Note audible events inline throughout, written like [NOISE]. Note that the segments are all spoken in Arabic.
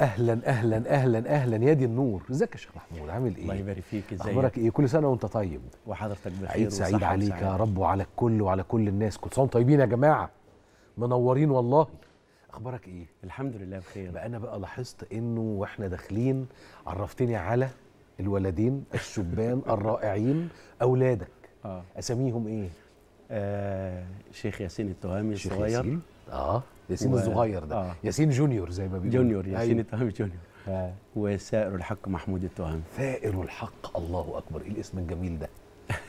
اهلا اهلا اهلا اهلا يا دي النور ازيك يا شيخ محمود عامل ايه الله يبارك فيك ازيك اخبارك ايه كل سنه وانت طيب وحضرتك بخير عيد سعيد عليك يا رب وعلى الكل وعلى كل الناس كل سنه طيبين يا جماعه منورين والله اخبارك ايه الحمد لله بخير بقى انا بقى لاحظت انه واحنا داخلين عرفتني على الولدين الشبان الرائعين اولادك آه. اساميهم ايه آه، شيخ ياسين التهامي الصغير ياسين اه ياسين و... الصغير ده آه. ياسين جونيور زي ما بيقولوا جونيور ياسين أيوه. التهامي جونيور آه. وثائر الحق محمود التهامي ثائر الحق الله اكبر ايه الاسم الجميل ده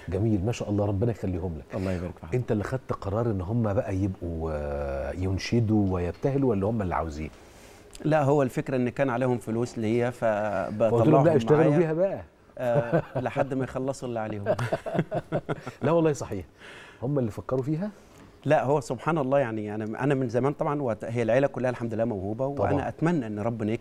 جميل ما شاء الله ربنا يخليهم لك الله يبارك فيك انت اللي خدت قرار ان هم بقى يبقوا آه، ينشدوا ويبتهلوا ولا هم اللي عاوزين لا هو الفكره ان كان عليهم فلوس ليا هي فبطلعهم بقى اشتغلوا بيها بقى آه، لحد ما يخلصوا اللي عليهم [LAUGHS] لا والله صحيح هم اللي فكروا فيها لا هو سبحان الله يعني انا انا من زمان طبعا هي العيله كلها الحمد لله موهوبه طبعا. وانا اتمنى ان ربنا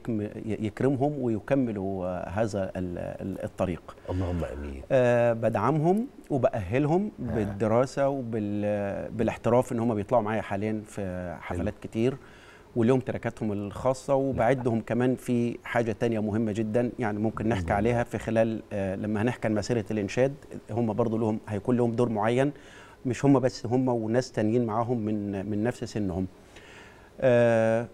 يكرمهم ويكملوا هذا الطريق اللهم امين أه بدعمهم وباهلهم آه. بالدراسه وبالاحتراف ان هم بيطلعوا معايا حاليا في حفلات حلو. كتير ولهم تركاتهم الخاصة وبعدهم كمان في حاجة تانية مهمة جدا يعني ممكن نحكي عليها في خلال آه، لما هنحكي عن مسيرة الإنشاد هم برضو لهم هيكون لهم دور معين مش هم بس هم وناس تانيين معاهم من من نفس سنهم آه،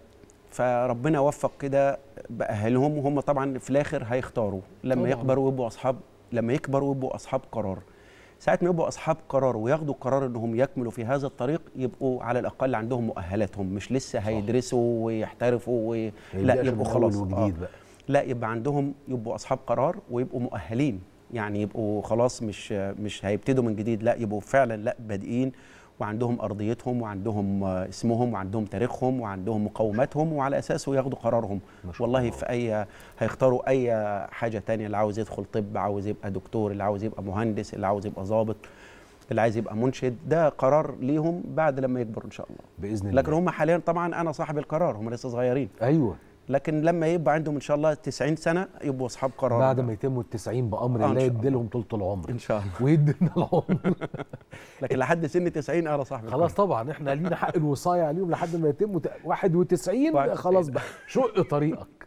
فربنا وفق كده باهلهم وهم طبعا في الاخر هيختاروا لما طبعا. يكبروا ويبقوا اصحاب لما يكبروا ويبقوا اصحاب قرار ساعه ما يبقوا اصحاب قرار وياخدوا قرار انهم يكملوا في هذا الطريق يبقوا على الاقل عندهم مؤهلاتهم مش لسه هيدرسوا ويحترفوا و... لا يبقوا خلاص آه. بقى. لا يبقى عندهم يبقوا اصحاب قرار ويبقوا مؤهلين يعني يبقوا خلاص مش مش هيبتدوا من جديد لا يبقوا فعلا لا بادئين وعندهم ارضيتهم وعندهم اسمهم وعندهم تاريخهم وعندهم مقاوماتهم وعلى اساسه ياخدوا قرارهم والله الله. في اي هيختاروا اي حاجه تانية اللي عاوز يدخل طب عاوز يبقى دكتور اللي عاوز يبقى مهندس اللي عاوز يبقى ظابط اللي عايز يبقى منشد ده قرار ليهم بعد لما يكبروا ان شاء الله باذن الله لكن هم حاليا طبعا انا صاحب القرار هم لسه صغيرين ايوه لكن لما يبقى عندهم ان شاء الله 90 سنه يبقوا اصحاب قرار بعد ما يتموا ال 90 بامر آه، الله يدي لهم طول العمر ان شاء الله ويدي لنا العمر [LAUGHS] لكن لحد سن 90 اه صاحبي خلاص طبعا احنا لينا حق الوصايه عليهم لحد ما يتموا 91 خلاص بقى شق طريقك